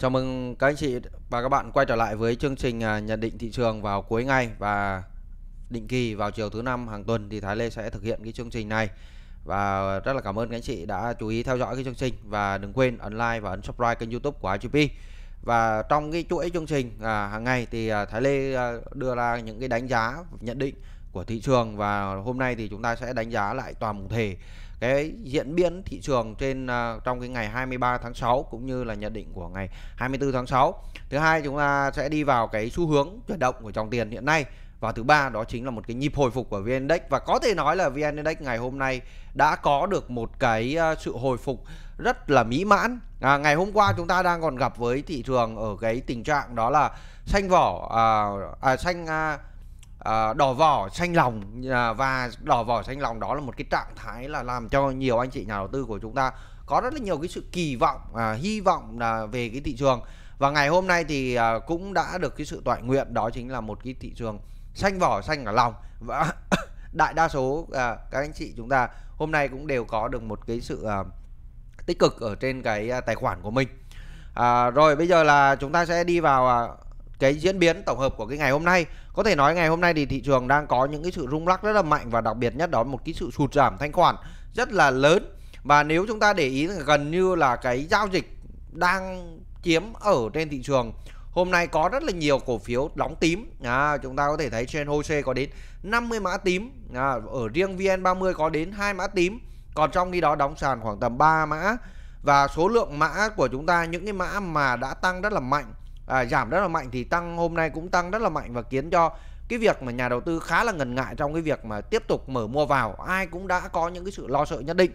Chào mừng các anh chị và các bạn quay trở lại với chương trình à, nhận định thị trường vào cuối ngày và định kỳ vào chiều thứ năm hàng tuần thì Thái Lê sẽ thực hiện cái chương trình này. Và rất là cảm ơn các anh chị đã chú ý theo dõi cái chương trình và đừng quên ấn like và ấn subscribe kênh YouTube của IGP. Và trong cái chuỗi chương trình à, hàng ngày thì à, Thái Lê à, đưa ra những cái đánh giá nhận định của thị trường và hôm nay thì chúng ta sẽ đánh giá lại toàn thể cái diễn biến thị trường trên uh, trong cái ngày 23 tháng 6 cũng như là nhận định của ngày 24 tháng 6 thứ hai chúng ta sẽ đi vào cái xu hướng chuyển động của dòng tiền hiện nay và thứ ba đó chính là một cái nhịp hồi phục của VN Index và có thể nói là VN Index ngày hôm nay đã có được một cái à, sự hồi phục rất là mỹ mãn. À, ngày hôm qua chúng ta đang còn gặp với thị trường ở cái tình trạng đó là xanh vỏ à, à, xanh à, Ờ, đỏ vỏ xanh lòng à, và đỏ vỏ xanh lòng đó là một cái trạng thái là làm cho nhiều anh chị nhà đầu tư của chúng ta có rất là nhiều cái sự kỳ vọng uh, hy vọng là về cái thị trường và ngày hôm nay thì uh, cũng đã được cái sự toại nguyện đó chính là một cái thị trường xanh vỏ xanh ở lòng và đại đa số uh, các anh chị chúng ta hôm nay cũng đều có được một cái sự uh, tích cực ở trên cái uh, tài khoản của mình À, rồi bây giờ là chúng ta sẽ đi vào cái diễn biến tổng hợp của cái ngày hôm nay có thể nói ngày hôm nay thì thị trường đang có những cái sự rung lắc rất là mạnh và đặc biệt nhất đó một cái sự sụt giảm thanh khoản rất là lớn và nếu chúng ta để ý gần như là cái giao dịch đang chiếm ở trên thị trường hôm nay có rất là nhiều cổ phiếu đóng tím à, chúng ta có thể thấy trên HOSE có đến 50 mã tím à, ở riêng VN30 có đến hai mã tím còn trong khi đó đóng sàn khoảng tầm 3 mã và số lượng mã của chúng ta những cái mã mà đã tăng rất là mạnh à, giảm rất là mạnh thì tăng hôm nay cũng tăng rất là mạnh và khiến cho cái việc mà nhà đầu tư khá là ngần ngại trong cái việc mà tiếp tục mở mua vào ai cũng đã có những cái sự lo sợ nhất định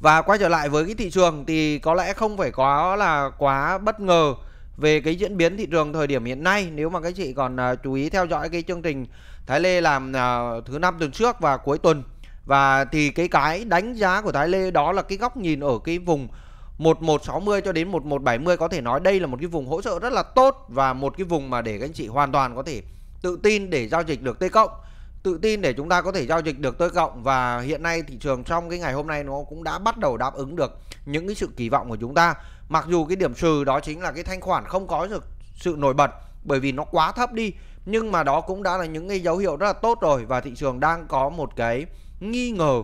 và quay trở lại với cái thị trường thì có lẽ không phải quá là quá bất ngờ về cái diễn biến thị trường thời điểm hiện nay nếu mà các chị còn uh, chú ý theo dõi cái chương trình Thái Lê làm uh, thứ năm tuần trước và cuối tuần và thì cái cái đánh giá của Thái Lê đó là cái góc nhìn ở cái vùng 1160 cho đến 1170 có thể nói đây là một cái vùng hỗ trợ rất là tốt và một cái vùng mà để các anh chị hoàn toàn có thể tự tin để giao dịch được T cộng tự tin để chúng ta có thể giao dịch được tôi cộng và hiện nay thị trường trong cái ngày hôm nay nó cũng đã bắt đầu đáp ứng được những cái sự kỳ vọng của chúng ta mặc dù cái điểm trừ đó chính là cái thanh khoản không có được sự nổi bật bởi vì nó quá thấp đi nhưng mà đó cũng đã là những cái dấu hiệu rất là tốt rồi và thị trường đang có một cái nghi ngờ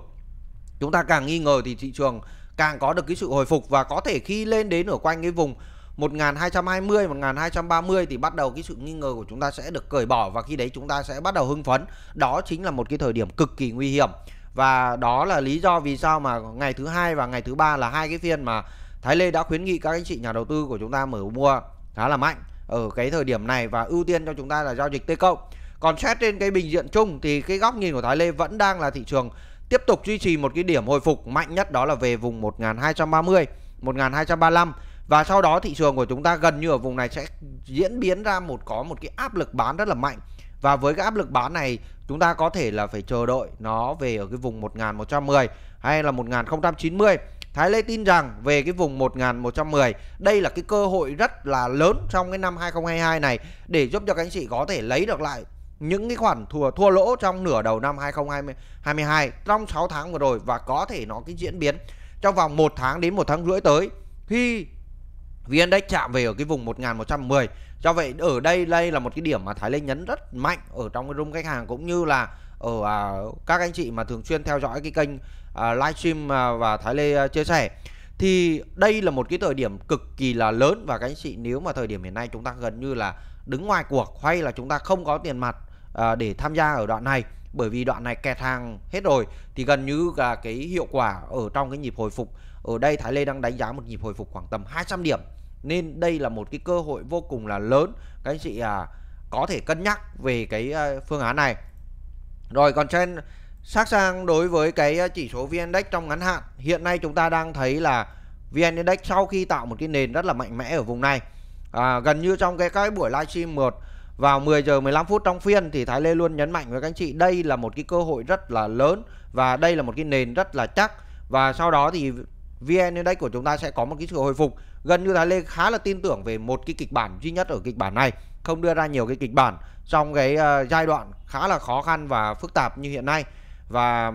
chúng ta càng nghi ngờ thì thị trường càng có được cái sự hồi phục và có thể khi lên đến ở quanh cái vùng 1220 1230 thì bắt đầu cái sự nghi ngờ của chúng ta sẽ được cởi bỏ và khi đấy chúng ta sẽ bắt đầu hưng phấn. Đó chính là một cái thời điểm cực kỳ nguy hiểm. Và đó là lý do vì sao mà ngày thứ hai và ngày thứ ba là hai cái phiên mà Thái Lê đã khuyến nghị các anh chị nhà đầu tư của chúng ta mở mua khá là mạnh ở cái thời điểm này và ưu tiên cho chúng ta là giao dịch T cộng. Còn xét trên cái bình diện chung thì cái góc nhìn của Thái Lê vẫn đang là thị trường tiếp tục duy trì một cái điểm hồi phục mạnh nhất đó là về vùng 1230, 1235 và sau đó thị trường của chúng ta gần như ở vùng này sẽ diễn biến ra một có một cái áp lực bán rất là mạnh. Và với cái áp lực bán này chúng ta có thể là phải chờ đợi nó về ở cái vùng 1110 hay là 1090. Thái Lê tin rằng về cái vùng 1110 đây là cái cơ hội rất là lớn trong cái năm 2022 này để giúp cho các anh chị có thể lấy được lại những cái khoản thua thua lỗ trong nửa đầu năm 2022 trong 6 tháng vừa rồi và có thể nó cái diễn biến trong vòng 1 tháng đến một tháng rưỡi tới khi VN-Index chạm về ở cái vùng 1110 do vậy ở đây đây là một cái điểm mà Thái Lê nhấn rất mạnh ở trong cái room khách hàng cũng như là ở à, các anh chị mà thường xuyên theo dõi cái kênh à, livestream à, và Thái Lê à, chia sẻ thì đây là một cái thời điểm cực kỳ là lớn và các anh chị nếu mà thời điểm hiện nay chúng ta gần như là đứng ngoài cuộc hay là chúng ta không có tiền mặt à, để tham gia ở đoạn này bởi vì đoạn này kẹt hàng hết rồi thì gần như là cái hiệu quả ở trong cái nhịp hồi phục ở đây Thái Lê đang đánh giá một nhịp hồi phục khoảng tầm 200 điểm nên đây là một cái cơ hội vô cùng là lớn các anh chị à, có thể cân nhắc về cái à, phương án này rồi còn trên sát sang đối với cái à, chỉ số VN Index trong ngắn hạn hiện nay chúng ta đang thấy là VN Index sau khi tạo một cái nền rất là mạnh mẽ ở vùng này à, gần như trong cái các buổi livestream một vào 10 giờ 15 phút trong phiên thì Thái Lê luôn nhấn mạnh với các anh chị đây là một cái cơ hội rất là lớn và đây là một cái nền rất là chắc và sau đó thì VN Index của chúng ta sẽ có một cái sự hồi phục gần như Thái Lê khá là tin tưởng về một cái kịch bản duy nhất ở kịch bản này không đưa ra nhiều cái kịch bản trong cái uh, giai đoạn khá là khó khăn và phức tạp như hiện nay và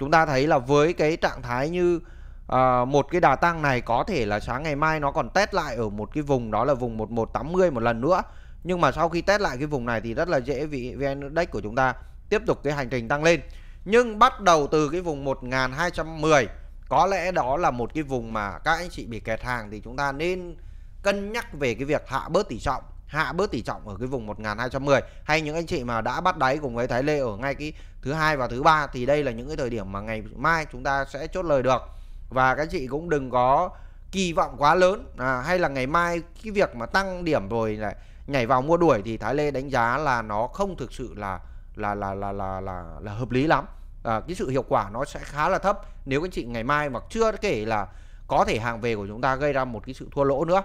chúng ta thấy là với cái trạng thái như à, một cái đà tăng này có thể là sáng ngày mai nó còn test lại ở một cái vùng đó là vùng 1180 một lần nữa nhưng mà sau khi test lại cái vùng này thì rất là dễ vì VN Index của chúng ta tiếp tục cái hành trình tăng lên nhưng bắt đầu từ cái vùng 1210 có lẽ đó là một cái vùng mà các anh chị bị kẹt hàng thì chúng ta nên cân nhắc về cái việc hạ bớt tỷ trọng hạ bớt tỷ trọng ở cái vùng 1210 hay những anh chị mà đã bắt đáy cùng với Thái Lê ở ngay cái thứ hai và thứ ba thì đây là những cái thời điểm mà ngày mai chúng ta sẽ chốt lời được và các chị cũng đừng có kỳ vọng quá lớn à, hay là ngày mai cái việc mà tăng điểm rồi lại nhảy vào mua đuổi thì Thái Lê đánh giá là nó không thực sự là là là là là là, là hợp lý lắm à, cái sự hiệu quả nó sẽ khá là thấp nếu các chị ngày mai mà chưa kể là có thể hàng về của chúng ta gây ra một cái sự thua lỗ nữa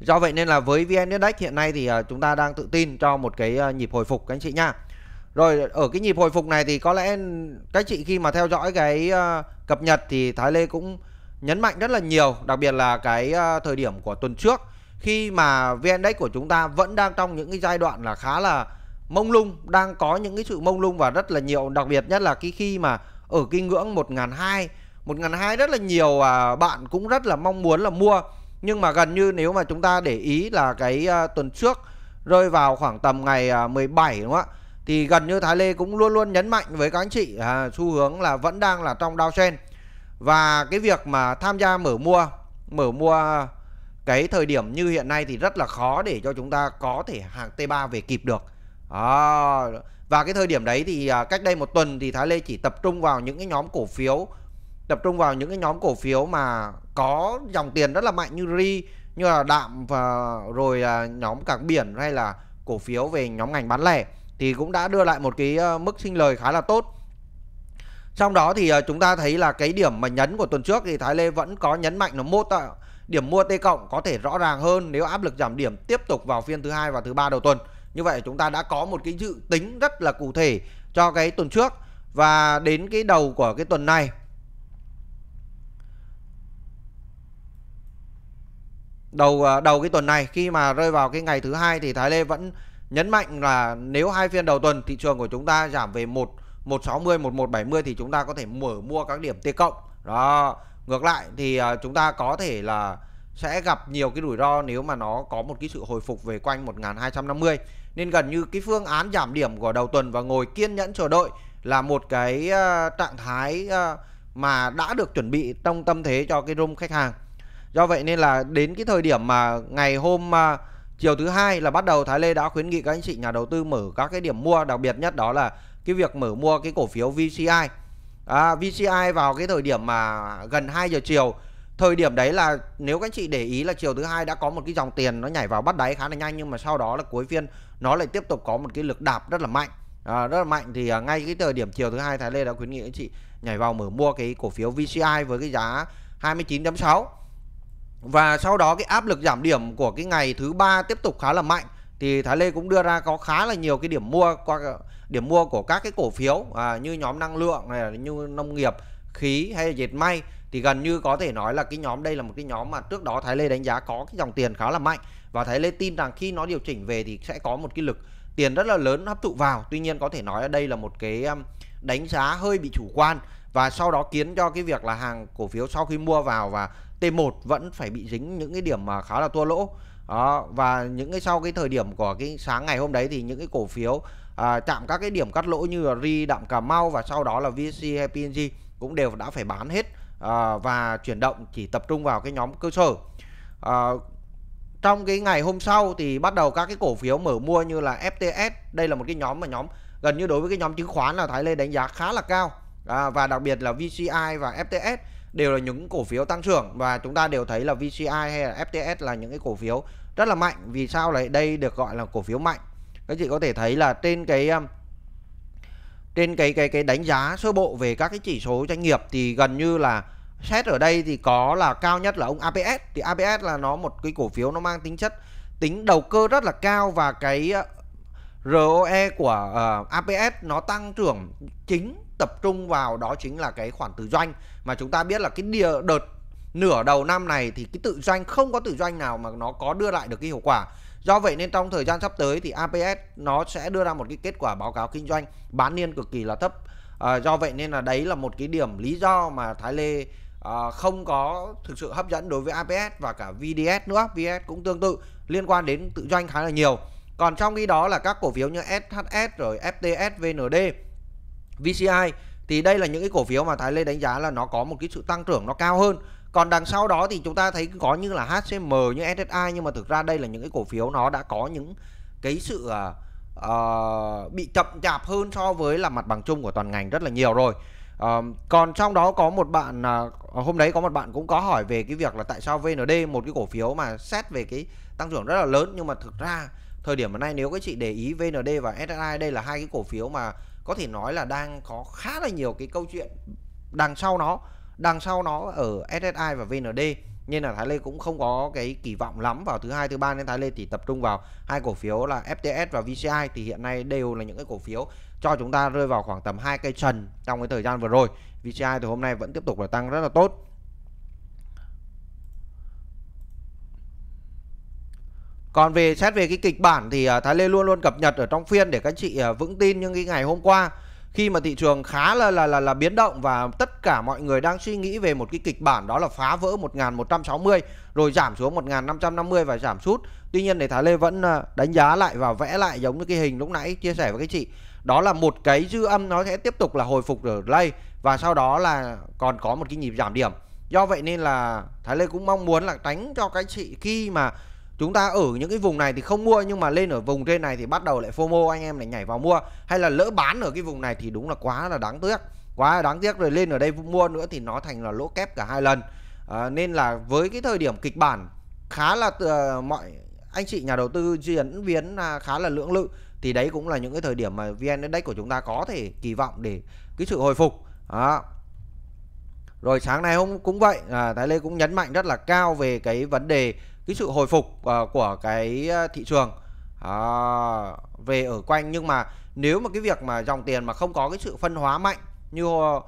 do vậy nên là với vn index hiện nay thì à, chúng ta đang tự tin cho một cái à, nhịp hồi phục các anh chị nha rồi ở cái nhịp hồi phục này thì có lẽ các chị khi mà theo dõi cái à, cập nhật thì thái lê cũng nhấn mạnh rất là nhiều đặc biệt là cái thời điểm của tuần trước khi mà vn index của chúng ta vẫn đang trong những cái giai đoạn là khá là mông lung đang có những cái sự mông lung và rất là nhiều đặc biệt nhất là cái khi mà ở cái ngưỡng 1002 1002 rất là nhiều à, bạn cũng rất là mong muốn là mua nhưng mà gần như nếu mà chúng ta để ý là cái à, tuần trước rơi vào khoảng tầm ngày à, 17 đúng không ạ thì gần như Thái Lê cũng luôn luôn nhấn mạnh với các anh chị à, xu hướng là vẫn đang là trong downtrend và cái việc mà tham gia mở mua mở mua cái thời điểm như hiện nay thì rất là khó để cho chúng ta có thể hàng T3 về kịp được à, và cái thời điểm đấy thì à, cách đây một tuần thì Thái Lê chỉ tập trung vào những cái nhóm cổ phiếu tập trung vào những cái nhóm cổ phiếu mà có dòng tiền rất là mạnh như ri như là đạm và rồi là nhóm cảng biển hay là cổ phiếu về nhóm ngành bán lẻ thì cũng đã đưa lại một cái à, mức sinh lời khá là tốt trong đó thì à, chúng ta thấy là cái điểm mà nhấn của tuần trước thì Thái Lê vẫn có nhấn mạnh nó mốt Điểm mua T cộng có thể rõ ràng hơn nếu áp lực giảm điểm tiếp tục vào phiên thứ hai và thứ ba đầu tuần. Như vậy chúng ta đã có một cái dự tính rất là cụ thể cho cái tuần trước và đến cái đầu của cái tuần này. Đầu à, đầu cái tuần này khi mà rơi vào cái ngày thứ hai thì Thái Lê vẫn nhấn mạnh là nếu hai phiên đầu tuần thị trường của chúng ta giảm về 1 160 1170 thì chúng ta có thể mở mua các điểm T cộng. Đó, ngược lại thì à, chúng ta có thể là sẽ gặp nhiều cái rủi ro nếu mà nó có một cái sự hồi phục về quanh 1250 nên gần như cái phương án giảm điểm của đầu tuần và ngồi kiên nhẫn chờ đợi là một cái à, trạng thái à, mà đã được chuẩn bị trong tâm thế cho cái room khách hàng do vậy nên là đến cái thời điểm mà ngày hôm chiều thứ hai là bắt đầu Thái Lê đã khuyến nghị các anh chị nhà đầu tư mở các cái điểm mua đặc biệt nhất đó là cái việc mở mua cái cổ phiếu VCI à, VCI vào cái thời điểm mà gần 2 giờ chiều thời điểm đấy là nếu các anh chị để ý là chiều thứ hai đã có một cái dòng tiền nó nhảy vào bắt đáy khá là nhanh nhưng mà sau đó là cuối phiên nó lại tiếp tục có một cái lực đạp rất là mạnh à, rất là mạnh thì à, ngay cái thời điểm chiều thứ hai Thái Lê đã khuyến nghị anh chị nhảy vào mở mua cái cổ phiếu VCI với cái giá 29.6 và sau đó cái áp lực giảm điểm của cái ngày thứ ba tiếp tục khá là mạnh thì Thái Lê cũng đưa ra có khá là nhiều cái điểm mua qua điểm mua của các cái cổ phiếu à, như nhóm năng lượng này như nông nghiệp khí hay dệt may thì gần như có thể nói là cái nhóm đây là một cái nhóm mà trước đó Thái Lê đánh giá có cái dòng tiền khá là mạnh và Thái Lê tin rằng khi nó điều chỉnh về thì sẽ có một cái lực tiền rất là lớn hấp thụ vào tuy nhiên có thể nói ở đây là một cái um, đánh giá hơi bị chủ quan và sau đó khiến cho cái việc là hàng cổ phiếu sau khi mua vào và T1 vẫn phải bị dính những cái điểm mà khá là thua lỗ đó và những cái sau cái thời điểm của cái sáng ngày hôm đấy thì những cái cổ phiếu à, chạm các cái điểm cắt lỗ như là ri đạm cà mau và sau đó là vc hay png cũng đều đã phải bán hết à, và chuyển động chỉ tập trung vào cái nhóm cơ sở à, trong cái ngày hôm sau thì bắt đầu các cái cổ phiếu mở mua như là FTS đây là một cái nhóm mà nhóm gần như đối với cái nhóm chứng khoán là Thái Lê đánh giá khá là cao à, và đặc biệt là VCI và FTS đều là những cổ phiếu tăng trưởng và chúng ta đều thấy là VCI hay là FTS là những cái cổ phiếu rất là mạnh vì sao lại đây được gọi là cổ phiếu mạnh các chị có thể thấy là trên cái um, trên cái cái cái đánh giá sơ bộ về các cái chỉ số doanh nghiệp thì gần như là xét ở đây thì có là cao nhất là ông APS thì APS là nó một cái cổ phiếu nó mang tính chất tính đầu cơ rất là cao và cái uh, ROE của uh, ờ, APS nó tăng trưởng chính tập trung vào đó chính là cái khoản tự doanh mà chúng ta biết là cái địa đợt nửa đầu năm này thì cái tự doanh không có tự doanh nào mà nó có đưa lại được cái hiệu quả do vậy nên trong thời gian sắp tới thì APS nó sẽ đưa ra một cái kết quả báo cáo kinh doanh bán niên cực kỳ là thấp à, do vậy nên là đấy là một cái điểm lý do mà Thái Lê à, không có thực sự hấp dẫn đối với APS và cả VDS nữa VDS cũng tương tự liên quan đến tự doanh khá là nhiều còn trong khi đó là các cổ phiếu như SHS rồi FTS VND VCI thì đây là những cái cổ phiếu mà Thái Lê đánh giá là nó có một cái sự tăng trưởng nó cao hơn còn đằng sau đó thì chúng ta thấy có như là HCM như SSI nhưng mà thực ra đây là những cái cổ phiếu nó đã có những cái sự uh, bị chậm chạp hơn so với là mặt bằng chung của toàn ngành rất là nhiều rồi Uh, còn trong đó có một bạn uh, hôm đấy có một bạn cũng có hỏi về cái việc là tại sao VND một cái cổ phiếu mà xét về cái tăng trưởng rất là lớn nhưng mà thực ra thời điểm hiện nay nếu các chị để ý VND và SSI đây là hai cái cổ phiếu mà có thể nói là đang có khá là nhiều cái câu chuyện đằng sau nó đằng sau nó ở SSI và VND nên là Thái Lê cũng không có cái kỳ vọng lắm vào thứ hai thứ ba nên Thái Lê chỉ tập trung vào hai cổ phiếu là FTS và VCI thì hiện nay đều là những cái cổ phiếu cho chúng ta rơi vào khoảng tầm hai cây trần trong cái thời gian vừa rồi VCI thì hôm nay vẫn tiếp tục là tăng rất là tốt Còn về xét về cái kịch bản thì à, Thái Lê luôn luôn cập nhật ở trong phiên để các chị à, vững tin những cái ngày hôm qua khi mà thị trường khá là là là, là biến động và tất cả mọi người đang suy nghĩ về một cái kịch bản đó là phá vỡ 1160 rồi giảm xuống 1550 và giảm sút. Tuy nhiên thì Thái Lê vẫn à, đánh giá lại và vẽ lại giống như cái hình lúc nãy chia sẻ với các chị. Đó là một cái dư âm nó sẽ tiếp tục là hồi phục ở đây và sau đó là còn có một cái nhịp giảm điểm. Do vậy nên là Thái Lê cũng mong muốn là tránh cho các chị khi mà Chúng ta ở những cái vùng này thì không mua nhưng mà lên ở vùng trên này thì bắt đầu lại FOMO anh em lại nhảy vào mua hay là lỡ bán ở cái vùng này thì đúng là quá là đáng tiếc. Quá là đáng tiếc rồi lên ở đây mua nữa thì nó thành là lỗ kép cả hai lần. À, nên là với cái thời điểm kịch bản khá là uh, mọi anh chị nhà đầu tư diễn biến là khá là lưỡng lự thì đấy cũng là những cái thời điểm mà VN Index của chúng ta có thể kỳ vọng để cái sự hồi phục. Đó. Rồi sáng nay hôm cũng vậy, à, Thái Lê cũng nhấn mạnh rất là cao về cái vấn đề cái sự hồi phục uh, của cái ờ, thị trường à, về ở quanh nhưng mà nếu mà cái việc mà dòng tiền mà không có cái sự phân hóa mạnh như ờ,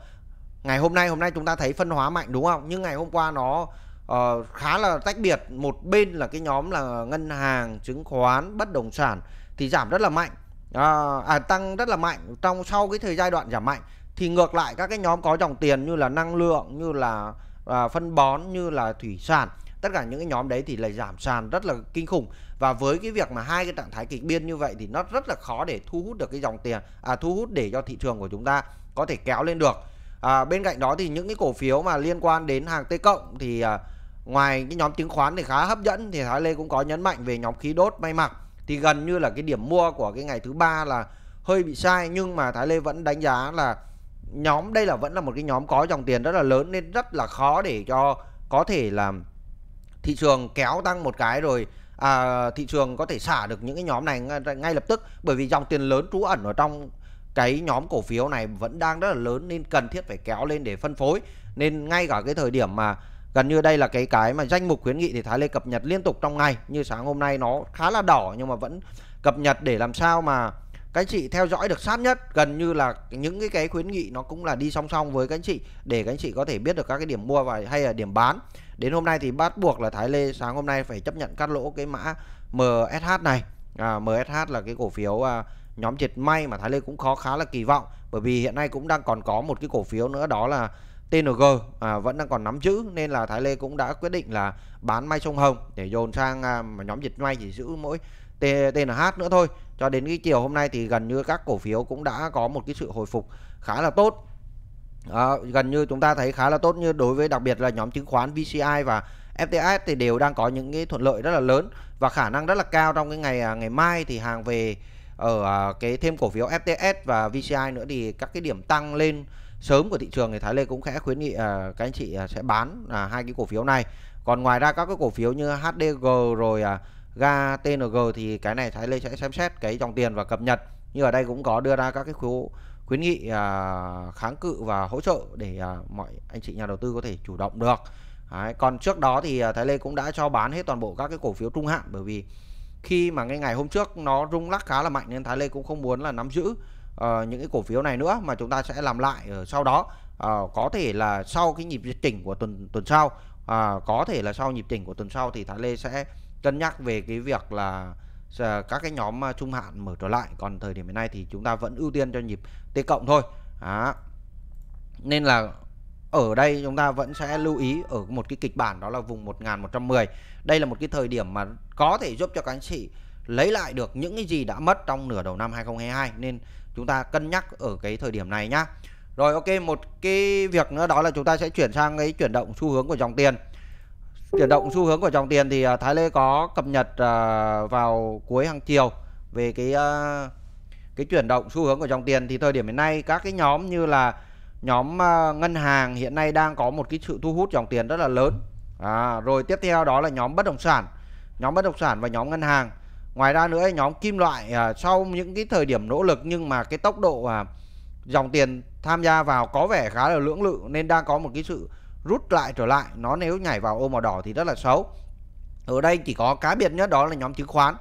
ngày hôm nay hôm nay chúng ta thấy phân hóa mạnh đúng không nhưng ngày hôm qua nó uh, khá là tách biệt một bên là cái nhóm là ngân hàng chứng khoán bất động sản thì giảm rất là mạnh à, à, tăng rất là mạnh trong sau cái thời giai đoạn giảm mạnh thì ngược lại các cái nhóm có dòng tiền như là năng lượng như là à, phân bón như là thủy sản tất cả những cái nhóm đấy thì lại giảm sàn rất là kinh khủng và với cái việc mà hai cái trạng thái kịch biên như vậy thì nó rất là khó để thu hút được cái dòng tiền à thu hút để cho thị trường của chúng ta có thể kéo lên được à, bên cạnh đó thì những cái cổ phiếu mà liên quan đến hàng T cộng thì à, ngoài cái nhóm chứng khoán thì khá hấp dẫn thì Thái Lê cũng có nhấn mạnh về nhóm khí đốt may mặc thì gần như là cái điểm mua của cái ngày thứ ba là hơi bị sai nhưng mà Thái Lê vẫn đánh giá là nhóm đây là vẫn là một cái nhóm có dòng tiền rất là lớn nên rất là khó để cho có thể làm thị trường kéo tăng một cái rồi à, thị trường có thể xả được những cái nhóm này ngay, ngay lập tức bởi vì dòng tiền lớn trú ẩn ở trong cái nhóm cổ phiếu này vẫn đang rất là lớn nên cần thiết phải kéo lên để phân phối nên ngay cả cái thời điểm mà gần như đây là cái cái mà danh mục khuyến nghị thì Thái Lê cập nhật liên tục trong ngày như sáng hôm nay nó khá là đỏ nhưng mà vẫn cập nhật để làm sao mà các anh chị theo dõi được sát nhất gần như là những cái cái khuyến nghị nó cũng là đi song song với các anh chị để các anh chị có thể biết được các cái điểm mua và hay là điểm bán đến hôm nay thì bắt buộc là Thái Lê sáng hôm nay phải chấp nhận cắt lỗ cái mã MSH này à, MSH là cái cổ phiếu à, nhóm dệt may mà Thái Lê cũng khó khá là kỳ vọng bởi vì hiện nay cũng đang còn có một cái cổ phiếu nữa đó là TNG à, vẫn đang còn nắm chữ nên là Thái Lê cũng đã quyết định là bán may sông hồng để dồn sang à, mà nhóm dệt may chỉ giữ mỗi TNH nữa thôi cho đến cái chiều hôm nay thì gần như các cổ phiếu cũng đã có một cái sự hồi phục khá là tốt à, gần như chúng ta thấy khá là tốt như đối với đặc biệt là nhóm chứng khoán VCI và FTS thì đều đang có những cái thuận lợi rất là lớn và khả năng rất là cao trong cái ngày à, ngày mai thì hàng về ở à, cái thêm cổ phiếu FTS và VCI nữa thì các cái điểm tăng lên sớm của thị trường thì Thái Lê cũng khẽ khuyến nghị à, các anh chị sẽ bán à, hai cái cổ phiếu này còn ngoài ra các cái cổ phiếu như HDG rồi à, ga TNG thì cái này Thái Lê sẽ xem xét cái dòng tiền và cập nhật như ở đây cũng có đưa ra các cái khuyến khuyến nghị à, kháng cự và hỗ trợ để à, mọi anh chị nhà đầu tư có thể chủ động được Đấy, còn trước đó thì à, Thái Lê cũng đã cho bán hết toàn bộ các cái cổ phiếu trung hạn bởi vì khi mà ngay ngày hôm trước nó rung lắc khá là mạnh nên Thái Lê cũng không muốn là nắm giữ uh, những cái cổ phiếu này nữa mà chúng ta sẽ làm lại ở sau đó uh, có thể là sau cái nhịp chỉnh của tuần tuần sau uh, có thể là sau nhịp chỉnh của tuần sau thì Thái Lê sẽ cân nhắc về cái việc là các cái nhóm trung hạn mở trở lại còn thời điểm hiện nay thì chúng ta vẫn ưu tiên cho nhịp T cộng thôi đó. nên là ở đây chúng ta vẫn sẽ lưu ý ở một cái kịch bản đó là vùng 1110 đây là một cái thời điểm mà có thể giúp cho các anh chị lấy lại được những cái gì đã mất trong nửa đầu năm 2022 nên chúng ta cân nhắc ở cái thời điểm này nhá rồi ok một cái việc nữa đó là chúng ta sẽ chuyển sang cái chuyển động xu hướng của dòng tiền Chuyển động xu hướng của dòng tiền thì à, Thái Lê có cập nhật à, vào cuối hàng chiều về cái à, cái chuyển động xu hướng của dòng tiền thì thời điểm hiện nay các cái nhóm như là nhóm ngân hàng hiện nay đang có một cái sự thu hút dòng tiền rất là lớn. À, rồi tiếp theo đó là nhóm bất động sản, nhóm bất động sản và nhóm ngân hàng. Ngoài ra nữa nhóm kim loại sau những cái thời điểm nỗ lực nhưng mà cái tốc độ dòng tiền tham gia vào có vẻ khá là lưỡng lự nên đang có một cái sự rút lại trở lại nó nếu nhảy vào ô màu đỏ thì rất là xấu ở đây chỉ có cá biệt nhất đó là nhóm chứng khoán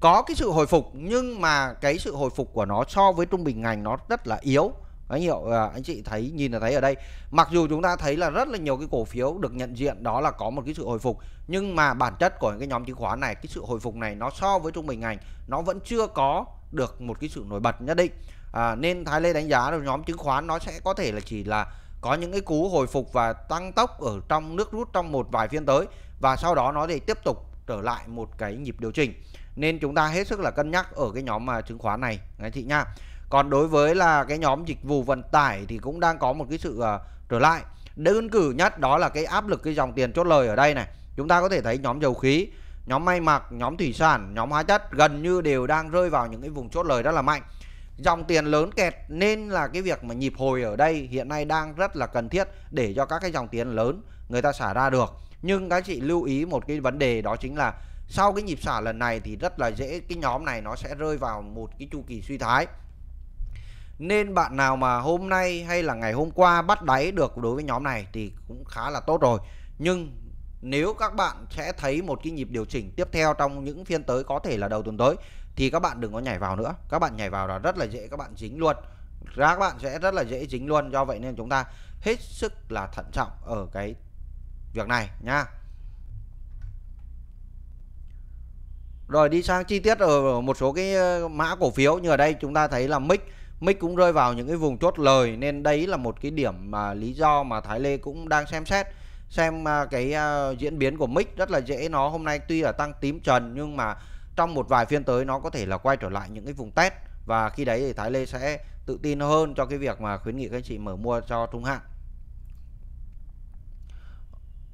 có cái sự hồi phục nhưng mà cái sự hồi phục của nó so với trung bình ngành nó rất là yếu anh hiểu à, anh chị thấy nhìn là thấy ở đây mặc dù chúng ta thấy là rất là nhiều cái cổ phiếu được nhận diện đó là có một cái sự hồi phục nhưng mà bản chất của những cái nhóm chứng khoán này cái sự hồi phục này nó so với trung bình ngành nó vẫn chưa có được một cái sự nổi bật nhất định à, nên Thái Lê đánh giá là nhóm chứng khoán nó sẽ có thể là chỉ là có những cái cú hồi phục và tăng tốc ở trong nước rút trong một vài phiên tới và sau đó nó thì tiếp tục trở lại một cái nhịp điều chỉnh nên chúng ta hết sức là cân nhắc ở cái nhóm mà chứng khoán này anh chị nha còn đối với là cái nhóm dịch vụ vận tải thì cũng đang có một cái sự uh, trở lại đơn cử nhất đó là cái áp lực cái dòng tiền chốt lời ở đây này chúng ta có thể thấy nhóm dầu khí nhóm may mặc nhóm thủy sản nhóm hóa chất gần như đều đang rơi vào những cái vùng chốt lời rất là mạnh dòng tiền lớn kẹt nên là cái việc mà nhịp hồi ở đây hiện nay đang rất là cần thiết để cho các cái dòng tiền lớn người ta xả ra được nhưng các chị lưu ý một cái vấn đề đó chính là sau cái nhịp xả lần này thì rất là dễ cái nhóm này nó sẽ rơi vào một cái chu kỳ suy thái nên bạn nào mà hôm nay hay là ngày hôm qua bắt đáy được đối với nhóm này thì cũng khá là tốt rồi nhưng nếu các bạn sẽ thấy một cái nhịp điều chỉnh tiếp theo trong những phiên tới có thể là đầu tuần tới thì các bạn đừng có nhảy vào nữa các bạn nhảy vào là rất là dễ các bạn dính luôn ra các bạn sẽ rất là dễ dính luôn do vậy nên chúng ta hết sức là thận trọng ở cái việc này nha. rồi đi sang chi tiết ở một số cái ờ, mã cổ phiếu như ở đây chúng ta thấy là mic mic cũng rơi vào những cái vùng chốt lời nên đấy là một cái điểm mà lý do mà Thái Lê cũng đang xem xét xem ờ, cái ờ, diễn biến của mic rất là dễ nó hôm nay tuy là tăng tím trần nhưng mà trong một vài phiên tới nó có thể là quay trở lại những cái vùng test và khi đấy thì Thái Lê sẽ tự tin hơn cho cái việc mà khuyến nghị các anh chị mở mua cho trung hạn.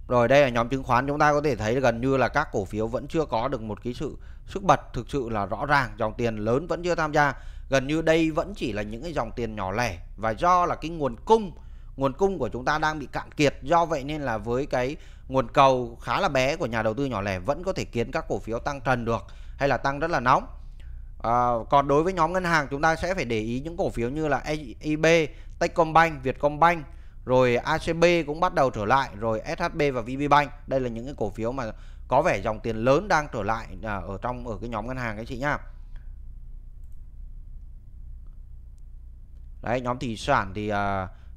Rồi đây là nhóm chứng khoán chúng ta có thể thấy gần như là các cổ phiếu vẫn chưa có được một cái sự sức bật thực sự là rõ ràng, dòng tiền lớn vẫn chưa tham gia. Gần như đây vẫn chỉ là những cái dòng tiền nhỏ lẻ và do là cái nguồn cung nguồn cung của chúng ta đang bị cạn kiệt do vậy nên là với cái nguồn cầu khá là bé của nhà đầu tư nhỏ lẻ vẫn có thể khiến các cổ phiếu tăng trần được hay là tăng rất là nóng à, còn đối với nhóm ngân hàng chúng ta sẽ phải để ý những cổ phiếu như là IB, Techcombank, Vietcombank rồi ACB cũng bắt đầu trở lại rồi SHB và VPBank đây là những cái cổ phiếu mà có vẻ dòng tiền lớn đang trở lại à, ở trong ở cái nhóm ngân hàng các chị nhá đấy nhóm thị sản thì uh,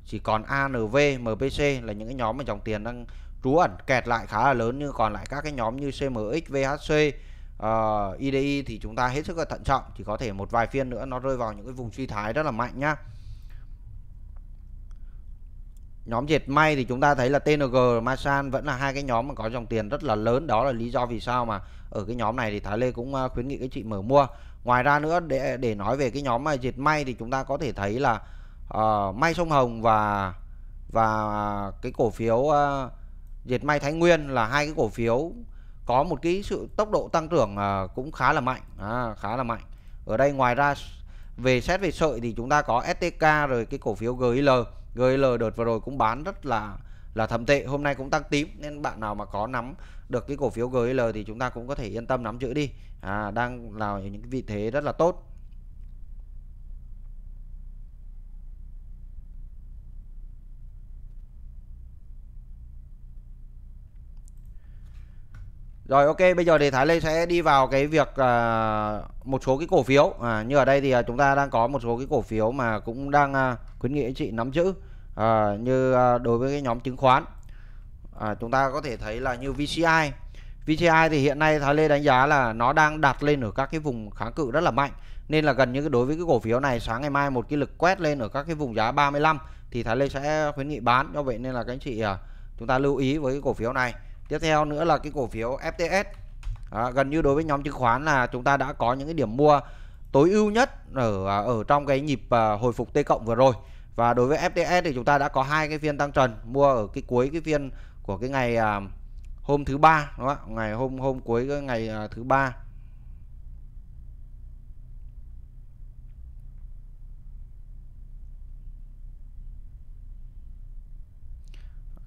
chỉ còn ANV, MPC là những cái nhóm mà dòng tiền đang trú ẩn kẹt lại khá là lớn nhưng còn lại các cái nhóm như CMX, VHC uh, ờ, IDI thì chúng ta hết sức là thận trọng chỉ có thể một vài phiên nữa nó rơi vào những cái vùng suy thái rất là mạnh nhá nhóm dệt may thì chúng ta thấy là TNG Masan vẫn là hai cái nhóm mà có dòng tiền rất là lớn đó là lý do vì sao mà ở cái nhóm này thì Thái Lê cũng à, khuyến nghị các chị mở mua ngoài ra nữa để để nói về cái nhóm mà dệt may thì chúng ta có thể thấy là uh, ờ, may sông Hồng và và cái cổ phiếu uh, dệt may Thái Nguyên là hai cái cổ phiếu có một cái sự tốc độ tăng trưởng à, cũng khá là mạnh à, khá là mạnh ở đây ngoài ra về xét về sợi thì chúng ta có STK rồi cái cổ phiếu GIL GIL đợt vừa rồi cũng bán rất là là thầm tệ hôm nay cũng tăng tím nên bạn nào mà có nắm được cái cổ phiếu GIL thì chúng ta cũng có thể yên tâm nắm giữ đi à, đang là những vị thế rất là tốt Rồi ok, bây giờ thì Thái Lê sẽ đi vào cái việc à, một số cái cổ phiếu à, như ở đây thì à, chúng ta đang có một số cái cổ phiếu mà cũng đang à, khuyến nghị anh chị nắm giữ à, như à, đối với cái nhóm chứng khoán. À, chúng ta có thể thấy là như VCI. VCI thì hiện nay Thái Lê đánh giá là nó đang đặt lên ở các cái vùng kháng cự rất là mạnh nên là gần như đối với cái cổ phiếu này sáng ngày mai một cái lực quét lên ở các cái vùng giá 35 thì Thái Lê sẽ khuyến nghị bán do vậy nên là các anh chị à, chúng ta lưu ý với cái cổ phiếu này tiếp theo nữa là cái cổ phiếu FTS à, gần như đối với nhóm chứng khoán là chúng ta đã có những cái điểm mua tối ưu nhất ở à, ở trong cái nhịp à, hồi phục T cộng vừa rồi và đối với FTS thì chúng ta đã có hai cái phiên tăng trần mua ở cái cuối cái phiên của cái ngày à, hôm thứ ba đúng không? ngày hôm hôm cuối cái ngày thứ ba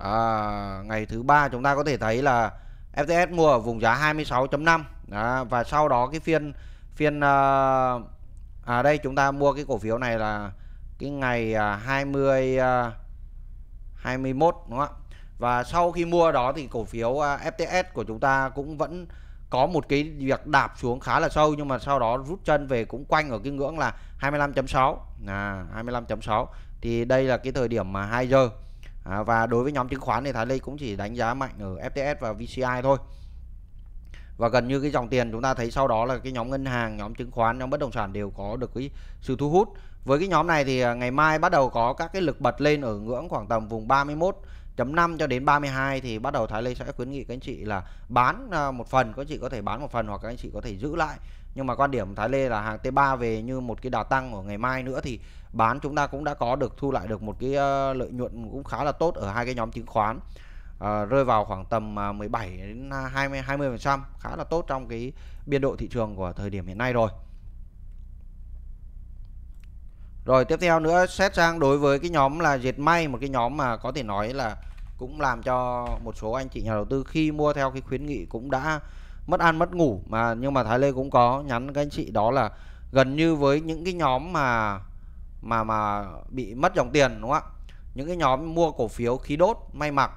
à, ngày thứ ba chúng ta có thể thấy là FTS mua ở vùng giá 26.5 à, và sau đó cái phiên phiên à, à đây chúng ta mua cái cổ phiếu này là cái ngày à, 20 à, 21 đúng không ạ và sau khi mua đó thì cổ phiếu à, FTS của chúng ta cũng vẫn có một cái việc đạp xuống khá là sâu nhưng mà sau đó rút chân về cũng quanh ở cái ngưỡng là 25.6 à 25.6 thì đây là cái thời điểm mà 2 giờ à, và đối với nhóm chứng khoán thì Thái Lê cũng chỉ đánh giá mạnh ở FTS và VCI thôi và gần như cái dòng tiền chúng ta thấy sau đó là cái nhóm ngân hàng nhóm chứng khoán nhóm bất động sản đều có được cái sự thu hút với cái nhóm này thì à, ngày mai bắt đầu có các cái lực bật lên ở ngưỡng khoảng tầm vùng 31 chấm 5 cho đến 32 thì bắt đầu Thái Lê sẽ khuyến nghị các anh chị là bán à, một phần các anh chị có thể bán một phần hoặc các anh chị có thể giữ lại nhưng mà quan điểm Thái Lê là hàng T3 về như một cái đà tăng của ngày mai nữa thì bán chúng ta cũng đã có được thu lại được một cái ờ, lợi nhuận cũng khá là tốt ở hai cái nhóm chứng khoán à, rơi vào khoảng tầm 17 à, đến 20 20 phần trăm khá là tốt trong cái biên độ thị trường của thời điểm hiện nay rồi rồi tiếp theo nữa xét sang đối với cái nhóm là diệt may một cái nhóm mà có thể nói là cũng làm cho một số anh chị nhà đầu tư khi mua theo cái khuyến nghị cũng đã mất ăn mất ngủ mà nhưng mà Thái Lê cũng có nhắn các anh chị đó là gần như với những cái nhóm mà mà mà bị mất dòng tiền đúng không ạ? Những cái nhóm mua cổ phiếu khí đốt may mặc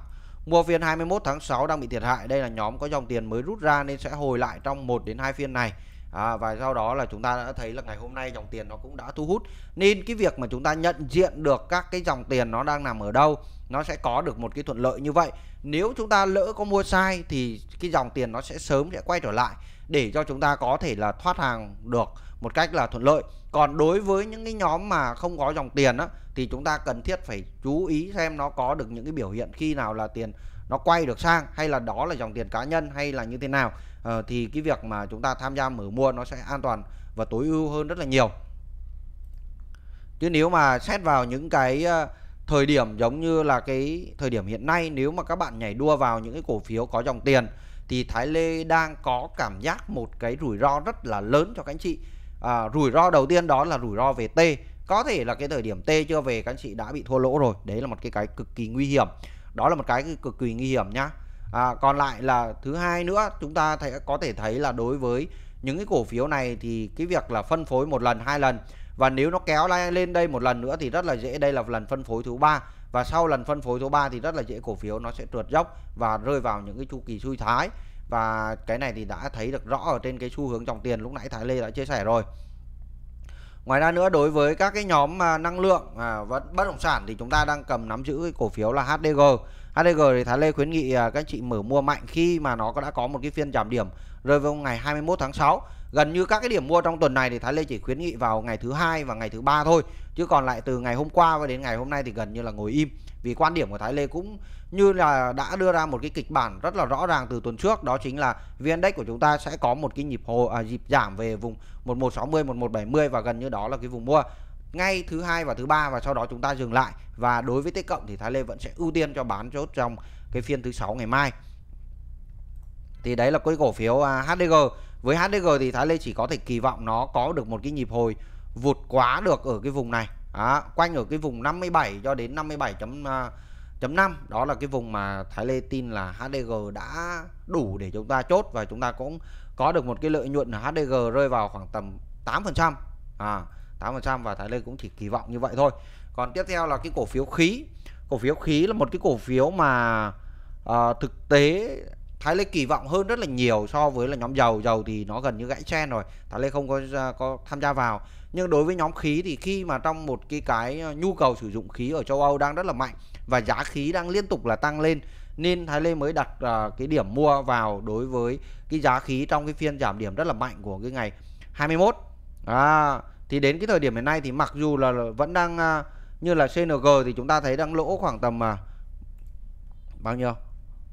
mua phiên 21 tháng 6 đang bị thiệt hại đây là nhóm có dòng tiền mới rút ra nên sẽ hồi lại trong 1 đến 2 phiên này à, và sau đó là chúng ta đã thấy là ngày hôm nay dòng tiền nó cũng đã thu hút nên cái việc mà chúng ta nhận diện được các cái dòng tiền nó đang nằm ở đâu nó sẽ có được một cái thuận lợi như vậy nếu chúng ta lỡ có mua sai thì cái dòng tiền nó sẽ sớm sẽ quay trở lại để cho chúng ta có thể là thoát hàng được một cách là thuận lợi còn đối với những cái nhóm mà không có dòng tiền á, thì chúng ta cần thiết phải chú ý xem nó có được những cái biểu hiện khi nào là tiền nó quay được sang hay là đó là dòng tiền cá nhân hay là như thế nào à, thì cái việc mà chúng ta tham gia mở mua nó sẽ an toàn và tối ưu hơn rất là nhiều chứ nếu mà xét vào những cái ờ, thời điểm giống như là cái thời điểm hiện nay nếu mà các bạn nhảy đua vào những cái cổ phiếu có dòng tiền thì Thái Lê đang có cảm giác một cái rủi ro rất là lớn cho các anh chị à, rủi ro đầu tiên đó là rủi ro về T có thể là cái thời điểm T chưa về các anh chị đã bị thua lỗ rồi đấy là một cái cái cực kỳ nguy hiểm đó là một cái cực kỳ nguy hiểm nhá à, còn lại là thứ hai nữa chúng ta thấy, có thể thấy là đối với những cái cổ phiếu này thì cái việc là phân phối một lần hai lần và nếu nó kéo lên đây một lần nữa thì rất là dễ đây là lần phân phối thứ ba và sau lần phân phối thứ ba thì rất là dễ cổ phiếu nó sẽ trượt dốc và rơi vào những cái chu kỳ suy thái và cái này thì đã thấy được rõ ở trên cái xu hướng dòng tiền lúc nãy Thái Lê đã chia sẻ rồi Ngoài ra nữa đối với các cái nhóm mà năng lượng à, và bất động sản thì chúng ta đang cầm nắm giữ cái cổ phiếu là HDG. HDG thì Thái Lê khuyến nghị à, các chị mở mua mạnh khi mà nó đã có một cái phiên giảm điểm rơi vào ngày 21 tháng 6. Gần như các cái điểm mua trong tuần này thì Thái Lê chỉ khuyến nghị vào ngày thứ hai và ngày thứ ba thôi, chứ còn lại từ ngày hôm qua và đến ngày hôm nay thì gần như là ngồi im vì quan điểm của Thái Lê cũng như là đã đưa ra một cái kịch bản rất là rõ ràng từ tuần trước đó chính là VN-Index của chúng ta sẽ có một cái nhịp hồ à, nhịp giảm về vùng 1160 1170 và gần như đó là cái vùng mua ngay thứ hai và thứ ba và sau đó chúng ta dừng lại và đối với tích cộng thì Thái Lê vẫn sẽ ưu tiên cho bán chốt trong cái phiên thứ sáu ngày mai thì đấy là cái cổ phiếu à, HDG với HDG thì Thái Lê chỉ có thể kỳ vọng nó có được một cái nhịp hồi vụt quá được ở cái vùng này à, quanh ở cái vùng 57 cho đến 57.5 à, đó là cái vùng mà Thái Lê tin là HDG đã đủ để chúng ta chốt và chúng ta cũng có được một cái lợi nhuận ở HDG rơi vào khoảng tầm 8% à 8% và Thái Lê cũng chỉ kỳ vọng như vậy thôi còn tiếp theo là cái cổ phiếu khí cổ phiếu khí là một cái cổ phiếu mà uh, thực tế Thái Lê kỳ vọng hơn rất là nhiều so với là nhóm dầu dầu thì nó gần như gãy chen rồi Thái Lê không có có tham gia vào nhưng đối với nhóm khí thì khi mà trong một cái cái ờ, nhu cầu sử dụng khí ở châu Âu đang rất là mạnh và giá khí đang liên tục là tăng lên nên Thái Lê mới đặt uh, cái điểm mua vào đối với cái giá khí trong cái phiên giảm điểm rất là mạnh của cái ngày 21 à, thì đến cái thời điểm hiện nay thì mặc dù là vẫn đang uh, như là CNG thì chúng ta thấy đang lỗ khoảng tầm uh, bao nhiêu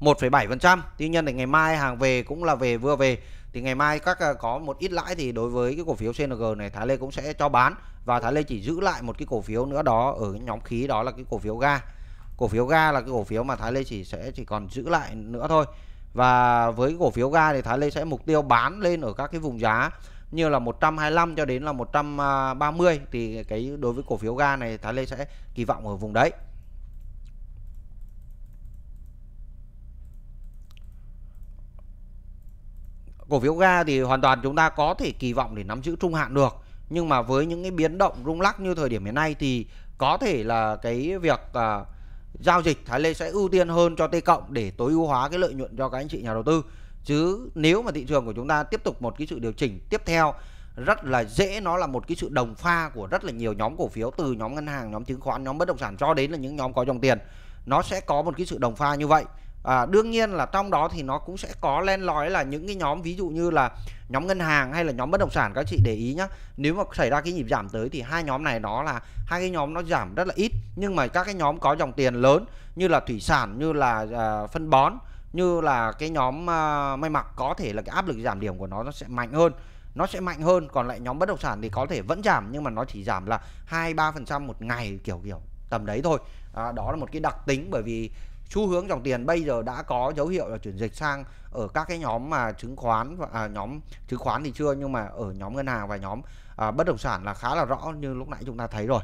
1,7% tuy nhiên thì ngày mai hàng về cũng là về vừa về thì ngày mai các à, có một ít lãi thì đối với cái cổ phiếu CNG này Thái Lê cũng sẽ cho bán và Thái Lê chỉ giữ lại một cái cổ phiếu nữa đó ở nhóm khí đó là cái cổ phiếu ga cổ phiếu ga là cái cổ phiếu mà Thái Lê chỉ sẽ chỉ còn giữ lại nữa thôi và với cổ phiếu ga thì Thái Lê sẽ mục tiêu bán lên ở các cái vùng giá như là 125 cho đến là 130 à, thì cái đối với cổ phiếu ga này Thái Lê sẽ kỳ vọng ở vùng đấy cổ phiếu ga thì hoàn toàn chúng ta có thể kỳ vọng để nắm giữ trung hạn được nhưng mà với những cái biến động rung lắc như thời điểm hiện nay thì có thể là cái việc uh, giao dịch Thái Lê sẽ ưu tiên hơn cho T cộng để tối ưu hóa cái lợi nhuận cho các anh chị nhà đầu tư chứ nếu mà thị trường của chúng ta tiếp tục một cái sự điều chỉnh tiếp theo rất là dễ nó là một cái sự đồng pha của rất là nhiều nhóm cổ phiếu từ nhóm ngân hàng nhóm chứng khoán nhóm bất động sản cho đến là những nhóm có dòng tiền nó sẽ có một cái sự đồng pha như vậy À, đương nhiên là trong đó thì nó cũng sẽ có len lói là những cái nhóm ví dụ như là nhóm ngân hàng hay là nhóm bất động sản các chị để ý nhá nếu mà xảy ra cái nhịp giảm tới thì hai nhóm này đó là hai cái nhóm nó giảm rất là ít nhưng mà các cái nhóm có dòng tiền lớn như là thủy sản như là à, phân bón như là cái nhóm à, may mặc có thể là cái áp lực giảm điểm của nó nó sẽ mạnh hơn nó sẽ mạnh hơn còn lại nhóm bất động sản thì có thể vẫn giảm nhưng mà nó chỉ giảm là hai ba phần trăm một ngày kiểu kiểu tầm đấy thôi à, đó là một cái đặc tính bởi vì xu hướng dòng tiền bây giờ đã có dấu hiệu là chuyển dịch sang ở các cái nhóm mà chứng khoán và à, nhóm chứng khoán thì chưa nhưng mà ở nhóm ngân hàng và nhóm à, bất động sản là khá là rõ như lúc nãy chúng ta thấy rồi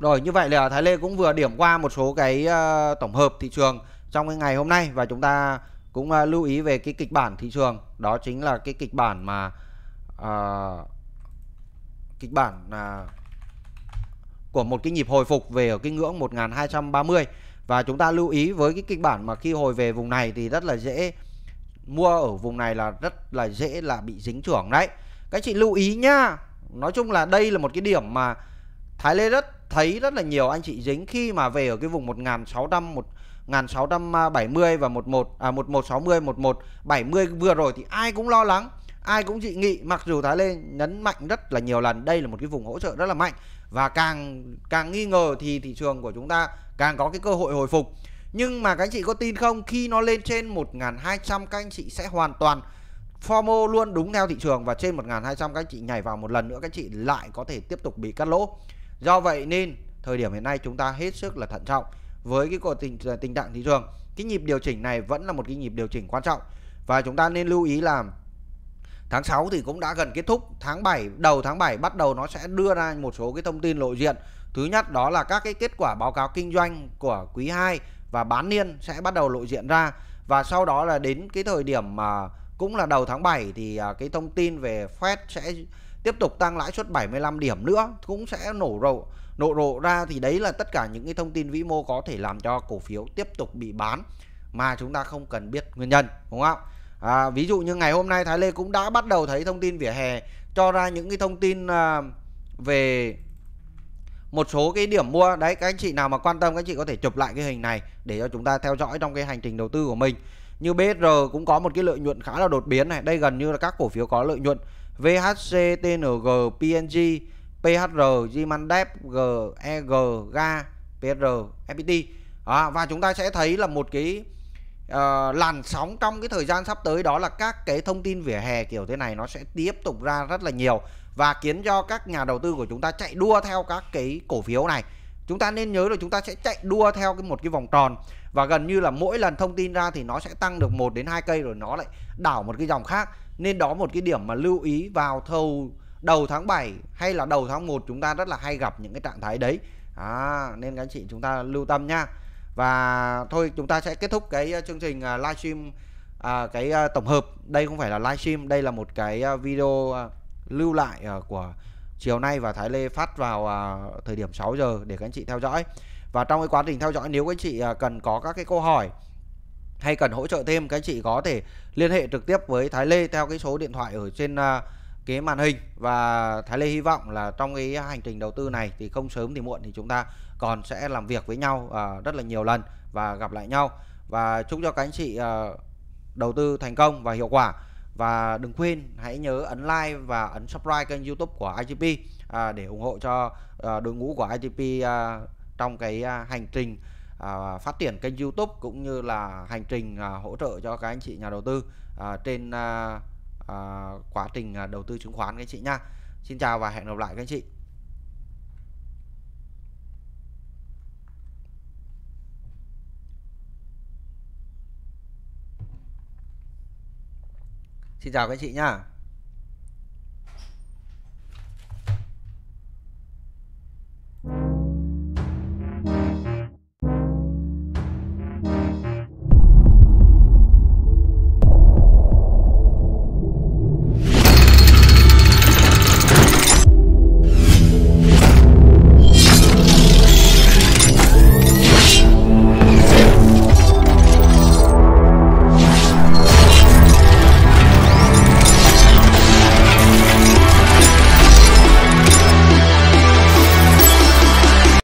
Rồi như vậy là Thái Lê cũng vừa điểm qua một số cái uh, tổng hợp thị trường trong cái ngày hôm nay và chúng ta cũng uh, lưu ý về cái kịch bản thị trường đó chính là cái kịch bản mà uh, kịch bản uh, của một cái nhịp hồi phục về ở cái ngưỡng 1230 và chúng ta lưu ý với cái kịch bản mà khi hồi về vùng này thì rất là dễ mua ở vùng này là rất là dễ là bị dính trưởng đấy các chị lưu ý nhá nói chung là đây là một cái điểm mà Thái Lê rất thấy rất là nhiều anh chị dính khi mà về ở cái vùng 1600 một 1670 và 11 à 1160 1170 vừa rồi thì ai cũng lo lắng ai cũng dị nghị mặc dù Thái Lê nhấn mạnh rất là nhiều lần đây là một cái vùng hỗ trợ rất là mạnh và càng càng nghi ngờ thì thị trường của chúng ta càng có cái cơ hội hồi phục nhưng mà các anh chị có tin không khi nó lên trên 1.200 các anh chị sẽ hoàn toàn FOMO luôn đúng theo thị trường và trên 1.200 các anh chị nhảy vào một lần nữa các anh chị lại có thể tiếp tục bị cắt lỗ do vậy nên thời điểm hiện nay chúng ta hết sức là thận trọng với cái cuộc tình tình trạng thị trường cái nhịp điều chỉnh này vẫn là một cái nhịp điều chỉnh quan trọng và chúng ta nên lưu ý là Tháng 6 thì cũng đã gần kết thúc, tháng 7 đầu tháng 7 bắt đầu nó sẽ đưa ra một số cái thông tin lộ diện. Thứ nhất đó là các cái kết quả báo cáo kinh doanh của quý 2 và bán niên sẽ bắt đầu lộ diện ra và sau đó là đến cái thời điểm mà cũng là đầu tháng 7 thì à, cái thông tin về Fed sẽ tiếp tục tăng lãi suất 75 điểm nữa cũng sẽ nổ rộ nổ rộ ra thì đấy là tất cả những cái thông tin vĩ mô có thể làm cho cổ phiếu tiếp tục bị bán mà chúng ta không cần biết nguyên nhân đúng không à, ví dụ như ngày hôm nay Thái Lê cũng đã bắt đầu thấy thông tin vỉa hè cho ra những cái thông tin à, về một số cái điểm mua đấy các anh chị nào mà quan tâm các anh chị có thể chụp lại cái hình này để cho chúng ta theo dõi trong cái hành trình đầu tư của mình như BR cũng có một cái lợi nhuận khá là đột biến này đây gần như là các cổ phiếu có lợi nhuận VHC, TNG, PNG, PHR, Gmandep, GEG, GA, PR, FPT à, và chúng ta sẽ thấy là một cái uh, làn sóng trong cái thời gian sắp tới đó là các cái thông tin vỉa hè kiểu thế này nó sẽ tiếp tục ra rất là nhiều và khiến cho các nhà đầu tư của chúng ta chạy đua theo các cái cổ phiếu này chúng ta nên nhớ là chúng ta sẽ chạy đua theo cái một cái vòng tròn và gần như là mỗi lần thông tin ra thì nó sẽ tăng được một đến hai cây rồi nó lại đảo một cái dòng khác nên đó một cái điểm mà lưu ý vào thầu đầu tháng 7 hay là đầu tháng 1 chúng ta rất là hay gặp những cái trạng thái đấy à, nên các anh chị chúng ta lưu tâm nha và thôi chúng ta sẽ kết thúc cái ờ, chương trình ờ, livestream à, cái ờ, tổng hợp đây không phải là livestream đây là một cái video lưu lại của chiều nay và Thái Lê phát vào thời điểm 6 giờ để các anh chị theo dõi và trong cái quá trình theo dõi nếu các anh chị cần có các cái câu hỏi hay cần hỗ trợ thêm các anh chị có thể liên hệ trực tiếp với Thái Lê theo cái số điện thoại ở trên cái màn hình và Thái Lê hy vọng là trong cái hành trình đầu tư này thì không sớm thì muộn thì chúng ta còn sẽ làm việc với nhau uh, rất là nhiều lần và gặp lại nhau và chúc cho các anh chị uh, đầu tư thành công và hiệu quả và đừng quên hãy nhớ ấn like và ấn subscribe kênh YouTube của IGP uh, à, để ủng hộ cho uh, đội ngũ của IGP uh, trong cái uh, hành trình à, phát triển kênh YouTube cũng như là hành trình à, hỗ trợ cho các anh chị nhà đầu tư à, trên à, à, quá trình à, đầu tư chứng khoán các anh chị nha Xin chào và hẹn gặp lại các anh chị Xin chào các anh chị nha